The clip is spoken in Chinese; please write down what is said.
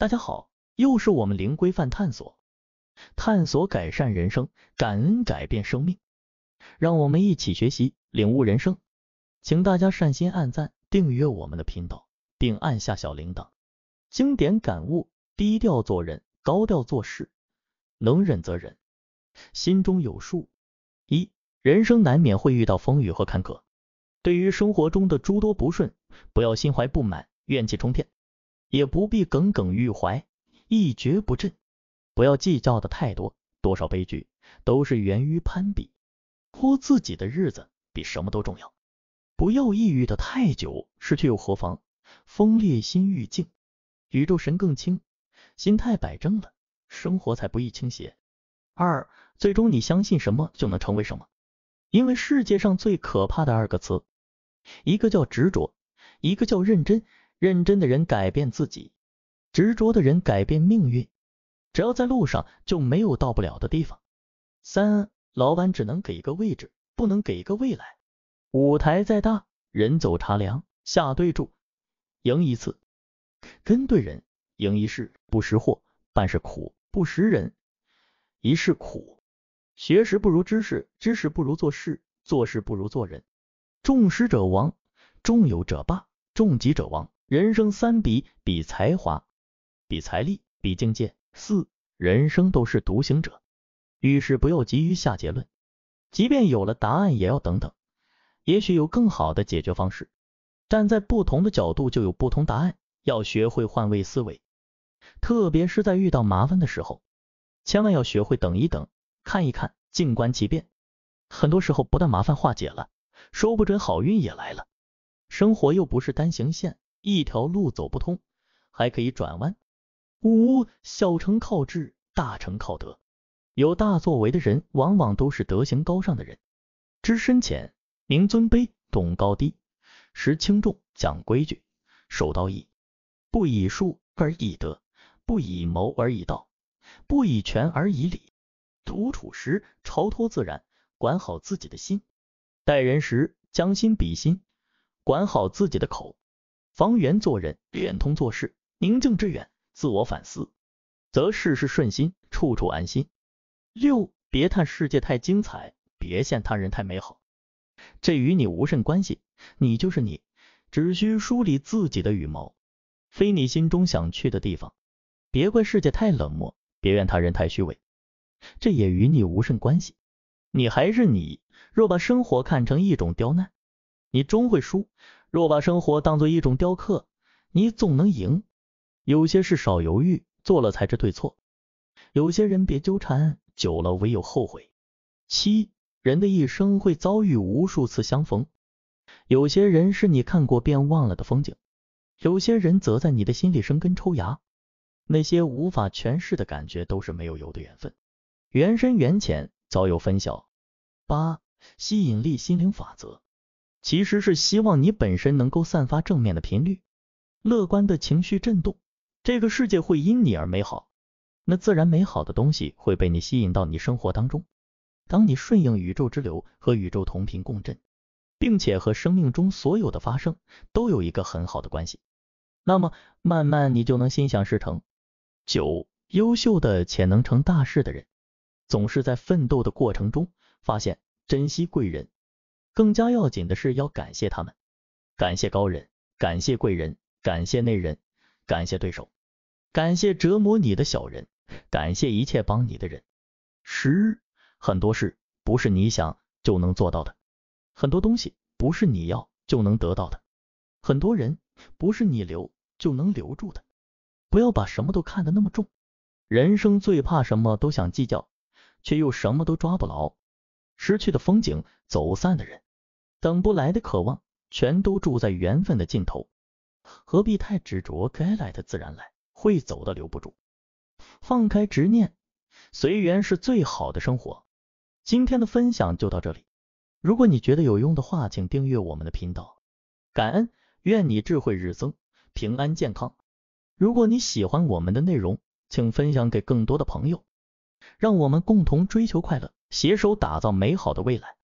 大家好，又是我们零规范探索，探索改善人生，感恩改变生命，让我们一起学习领悟人生。请大家善心按赞，订阅我们的频道，并按下小铃铛。经典感悟：低调做人，高调做事，能忍则忍，心中有数。一，人生难免会遇到风雨和坎坷，对于生活中的诸多不顺，不要心怀不满，怨气冲天。也不必耿耿于怀，一蹶不振，不要计较的太多，多少悲剧都是源于攀比，过自己的日子比什么都重要，不要抑郁的太久，失去又何妨，风烈心愈静，宇宙神更清。心态摆正了，生活才不易倾斜。二，最终你相信什么，就能成为什么，因为世界上最可怕的二个词，一个叫执着，一个叫认真。认真的人改变自己，执着的人改变命运。只要在路上，就没有到不了的地方。三老板只能给一个位置，不能给一个未来。舞台再大，人走茶凉。下对注，赢一次；跟对人，赢一世。不识货，半是苦；不识人，一世苦。学识不如知识，知识不如做事，做事不如做人。重失者亡，重有者霸，重己者亡。人生三比：比才华，比财力，比境界。四，人生都是独行者，遇事不要急于下结论，即便有了答案，也要等等，也许有更好的解决方式。站在不同的角度，就有不同答案，要学会换位思维。特别是在遇到麻烦的时候，千万要学会等一等，看一看，静观其变。很多时候，不但麻烦化解了，说不准好运也来了。生活又不是单行线。一条路走不通，还可以转弯。五小成靠智，大成靠德。有大作为的人，往往都是德行高尚的人。知深浅，明尊卑，懂高低，识轻重，讲规矩，守道义。不以术而以德，不以谋而以道，不以权而以理。独处时，超脱自然，管好自己的心；待人时，将心比心，管好自己的口。方圆做人，圆通做事，宁静致远，自我反思，则事事顺心，处处安心。六，别叹世界太精彩，别羡他人太美好，这与你无甚关系，你就是你，只需梳理自己的羽毛。非你心中想去的地方，别怪世界太冷漠，别怨他人太虚伪，这也与你无甚关系，你还是你。若把生活看成一种刁难。你终会输，若把生活当做一种雕刻，你总能赢。有些事少犹豫，做了才知对错。有些人别纠缠，久了唯有后悔。七，人的一生会遭遇无数次相逢，有些人是你看过便忘了的风景，有些人则在你的心里生根抽芽。那些无法诠释的感觉，都是没有由的缘分。缘深缘浅，早有分晓。八，吸引力心灵法则。其实是希望你本身能够散发正面的频率，乐观的情绪震动，这个世界会因你而美好，那自然美好的东西会被你吸引到你生活当中。当你顺应宇宙之流和宇宙同频共振，并且和生命中所有的发生都有一个很好的关系，那么慢慢你就能心想事成。九，优秀的且能成大事的人，总是在奋斗的过程中发现珍惜贵人。更加要紧的是要感谢他们，感谢高人，感谢贵人，感谢内人，感谢对手，感谢折磨你的小人，感谢一切帮你的人。十很多事不是你想就能做到的，很多东西不是你要就能得到的，很多人不是你留就能留住的。不要把什么都看得那么重，人生最怕什么都想计较，却又什么都抓不牢，失去的风景，走散的人。等不来的渴望，全都住在缘分的尽头。何必太执着？该来的自然来，会走的留不住。放开执念，随缘是最好的生活。今天的分享就到这里。如果你觉得有用的话，请订阅我们的频道。感恩，愿你智慧日增，平安健康。如果你喜欢我们的内容，请分享给更多的朋友，让我们共同追求快乐，携手打造美好的未来。